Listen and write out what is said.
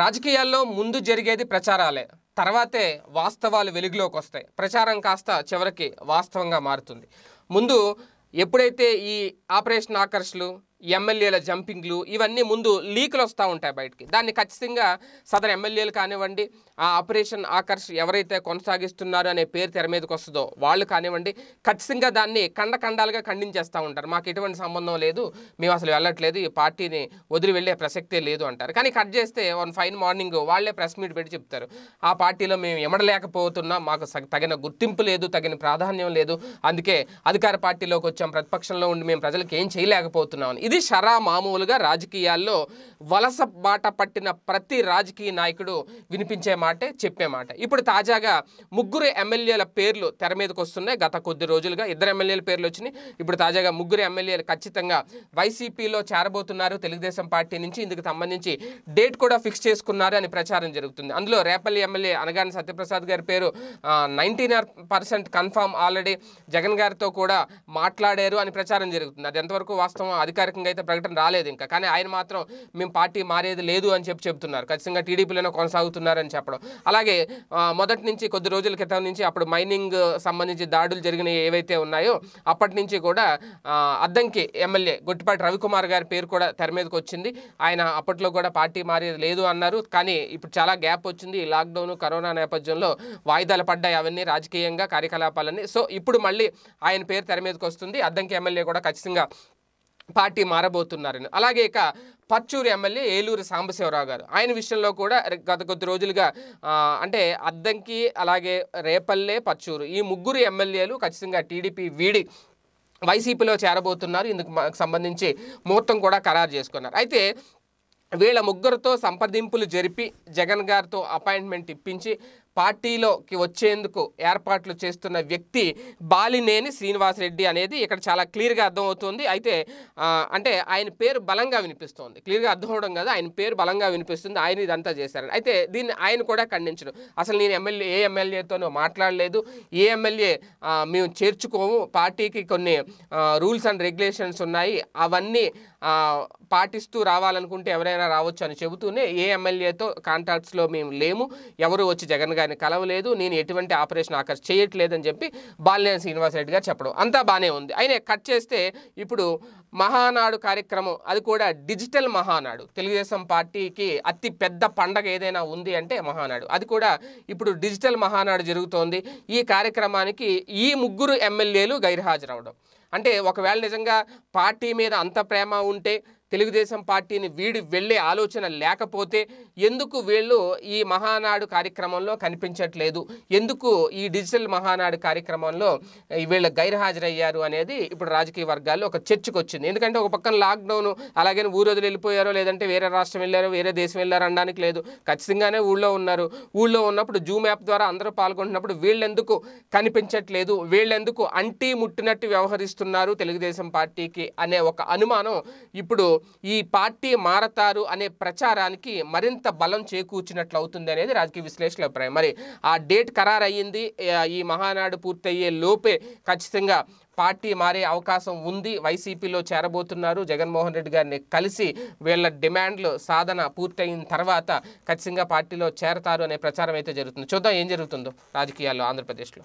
రాజకీయాల్లో ముందు జరిగేది ప్రచారాలే తర్వాతే వాస్తవాలు వెలుగులోకి వస్తాయి ప్రచారం కాస్త చివరికి వాస్తవంగా మారుతుంది ముందు ఎప్పుడైతే ఈ ఆపరేషన్ ఆకర్షలు ఎమ్మెల్యేల జంపింగ్లు ఇవన్నీ ముందు లీకులు వస్తూ ఉంటాయి బయటికి దాన్ని ఖచ్చితంగా సదరు ఎమ్మెల్యేలు కానివ్వండి ఆ ఆపరేషన్ ఆకర్ష్ ఎవరైతే కొనసాగిస్తున్నారు అనే పేరు తెర మీదకి వస్తుందో వాళ్ళు కానివ్వండి ఖచ్చితంగా దాన్ని ఖండఖండాలుగా ఖండించేస్తూ ఉంటారు మాకు ఎటువంటి సంబంధం లేదు మేము అసలు వెళ్ళట్లేదు ఈ పార్టీని వదిలి వెళ్ళే ప్రసక్తే లేదు అంటారు కానీ కట్ చేస్తే వన్ ఫైన్ మార్నింగ్ వాళ్ళే ప్రెస్ మీట్ పెట్టి చెప్తారు ఆ పార్టీలో మేము ఎమడలేకపోతున్నా మాకు తగిన గుర్తింపు లేదు తగిన ప్రాధాన్యం లేదు అందుకే అధికార పార్టీలోకి వచ్చాం ప్రతిపక్షంలో ఉండి మేము ప్రజలకు ఏం చేయలేకపోతున్నాం ఇది షరా మామూలుగా రాజకీయాల్లో వలస బాట పట్టిన ప్రతి రాజకీయ నాయకుడు వినిపించే మాటే చెప్పే మాట ఇప్పుడు తాజాగా ముగ్గురు ఎమ్మెల్యేల పేర్లు తెర మీదకి వస్తున్నాయి గత కొద్ది రోజులుగా ఇద్దరు ఎమ్మెల్యేల పేర్లు వచ్చినాయి ఇప్పుడు తాజాగా ముగ్గురు ఎమ్మెల్యేలు ఖచ్చితంగా వైసీపీలో చేరబోతున్నారు తెలుగుదేశం పార్టీ నుంచి ఇందుకు సంబంధించి డేట్ కూడా ఫిక్స్ చేసుకున్నారు అని ప్రచారం జరుగుతుంది అందులో రేపల్లి ఎమ్మెల్యే అనగాని సత్యప్రసాద్ గారి పేరు ninety percent confirm already Jagan గారితో కూడా మాట్లాడారు అని ప్రచారం జరుగుతుంది అది ఎంతవరకు వాస్తవం అధికారిక కీలకంగా అయితే ప్రకటన రాలేదు ఇంకా కానీ ఆయన మాత్రం మేము పార్టీ మారేది లేదు అని చెప్పి చెప్తున్నారు ఖచ్చితంగా టీడీపీలోనే కొనసాగుతున్నారని చెప్పడం అలాగే మొదటి నుంచి కొద్ది రోజుల క్రితం నుంచి అప్పుడు మైనింగ్ సంబంధించి దాడులు జరిగినవి ఏవైతే ఉన్నాయో అప్పటి నుంచి కూడా అద్దంకి ఎమ్మెల్యే గుట్టిపాటి రవికుమార్ గారి పేరు కూడా తెర మీదకి వచ్చింది ఆయన అప్పట్లో కూడా పార్టీ మారేది లేదు అన్నారు కానీ ఇప్పుడు చాలా గ్యాప్ వచ్చింది ఈ లాక్డౌన్ కరోనా నేపథ్యంలో వాయిదాలు పడ్డాయి అవన్నీ రాజకీయంగా కార్యకలాపాలన్నీ సో ఇప్పుడు మళ్ళీ ఆయన పేరు తెర మీదకి వస్తుంది అద్దంకి ఎమ్మెల్యే కూడా ఖచ్చితంగా పార్టీ మారబోతున్నారని అలాగే ఇక పచ్చూరు ఎమ్మెల్యే ఏలూరు సాంబశివరావు గారు ఆయన విషయంలో కూడా గత కొద్ది రోజులుగా అంటే అద్దంకి అలాగే రేపల్లె పచ్చూరు ఈ ముగ్గురు ఎమ్మెల్యేలు ఖచ్చితంగా టీడీపీ వీడి వైసీపీలో చేరబోతున్నారు ఇందుకు సంబంధించి ముహూర్తం కూడా ఖరారు చేసుకున్నారు అయితే వీళ్ళ ముగ్గురితో సంప్రదింపులు జరిపి జగన్ గారితో అపాయింట్మెంట్ ఇప్పించి పార్టీలోకి వచ్చేందుకు ఏర్పాట్లు చేస్తున్న వ్యక్తి బాలినేని శ్రీనివాసరెడ్డి అనేది ఇక్కడ చాలా క్లియర్గా అర్థమవుతుంది అయితే అంటే ఆయన పేరు బలంగా వినిపిస్తోంది క్లియర్గా అర్థం అవడం కదా ఆయన పేరు బలంగా వినిపిస్తుంది ఆయన ఇదంతా చేశారని అయితే దీన్ని ఆయన కూడా ఖండించడం అసలు నేను ఎమ్మెల్యే ఏ ఎమ్మెల్యేతోనూ మాట్లాడలేదు ఏ ఎమ్మెల్యే మేము చేర్చుకోము పార్టీకి కొన్ని రూల్స్ అండ్ రెగ్యులేషన్స్ ఉన్నాయి అవన్నీ పాటిస్తూ రావాలనుకుంటే ఎవరైనా ఎవరైనా రావచ్చు అని చెబుతూనే ఏ ఎమ్మెల్యేతో కాంటాక్ట్స్లో మేము లేము ఎవరు వచ్చి జగన్ గారిని కలవలేదు నేను ఎటువంటి ఆపరేషన్ ఆకర్ష్ చేయట్లేదని చెప్పి బాలినేని శ్రీనివాసరెడ్డి గారు చెప్పడం అంతా బాగానే ఉంది అయినా కట్ చేస్తే ఇప్పుడు మహానాడు కార్యక్రమం అది కూడా డిజిటల్ మహానాడు తెలుగుదేశం పార్టీకి అతి పెద్ద పండగ ఏదైనా ఉంది అంటే మహానాడు అది కూడా ఇప్పుడు డిజిటల్ మహానాడు జరుగుతోంది ఈ కార్యక్రమానికి ఈ ముగ్గురు ఎమ్మెల్యేలు గైర్హాజరవడం అంటే ఒకవేళ నిజంగా పార్టీ మీద అంత ప్రేమ ఉంటే తెలుగుదేశం పార్టీని వీడి వెళ్ళే ఆలోచన లేకపోతే ఎందుకు వీళ్ళు ఈ మహానాడు కార్యక్రమంలో కనిపించట్లేదు ఎందుకు ఈ డిజిటల్ మహానాడు కార్యక్రమంలో వీళ్ళు గైర్హాజరయ్యారు అనేది ఇప్పుడు రాజకీయ వర్గాల్లో ఒక చర్చకు వచ్చింది ఎందుకంటే ఒక పక్కన లాక్డౌన్ అలాగే ఊరోజులు వెళ్ళిపోయారో లేదంటే వేరే రాష్ట్రం వెళ్ళారో వేరే దేశం వెళ్ళారో అనడానికి లేదు ఖచ్చితంగానే ఊళ్ళో ఉన్నారు ఊళ్ళో ఉన్నప్పుడు జూమ్ యాప్ ద్వారా అందరూ పాల్గొంటున్నప్పుడు వీళ్ళెందుకు కనిపించట్లేదు వీళ్ళెందుకు అంటీ ముట్టినట్టు వ్యవహరిస్తున్నారు తెలుగుదేశం పార్టీకి అనే ఒక అనుమానం ఇప్పుడు ఈ పార్టీ మారతారు అనే ప్రచారానికి మరింత బలం చేకూర్చినట్లు అవుతుంది అనేది రాజకీయ విశ్లేషకుల అభిప్రాయం మరి ఆ డేట్ ఖరారయ్యింది ఈ మహానాడు పూర్తయ్యే లోపే ఖచ్చితంగా పార్టీ మారే అవకాశం ఉంది వైసీపీలో చేరబోతున్నారు జగన్మోహన్ రెడ్డి గారిని కలిసి వీళ్ళ డిమాండ్లు సాధన పూర్తయిన తర్వాత ఖచ్చితంగా పార్టీలో చేరతారు అనే ప్రచారం అయితే జరుగుతుంది చూద్దాం ఏం జరుగుతుందో రాజకీయాల్లో ఆంధ్రప్రదేశ్లో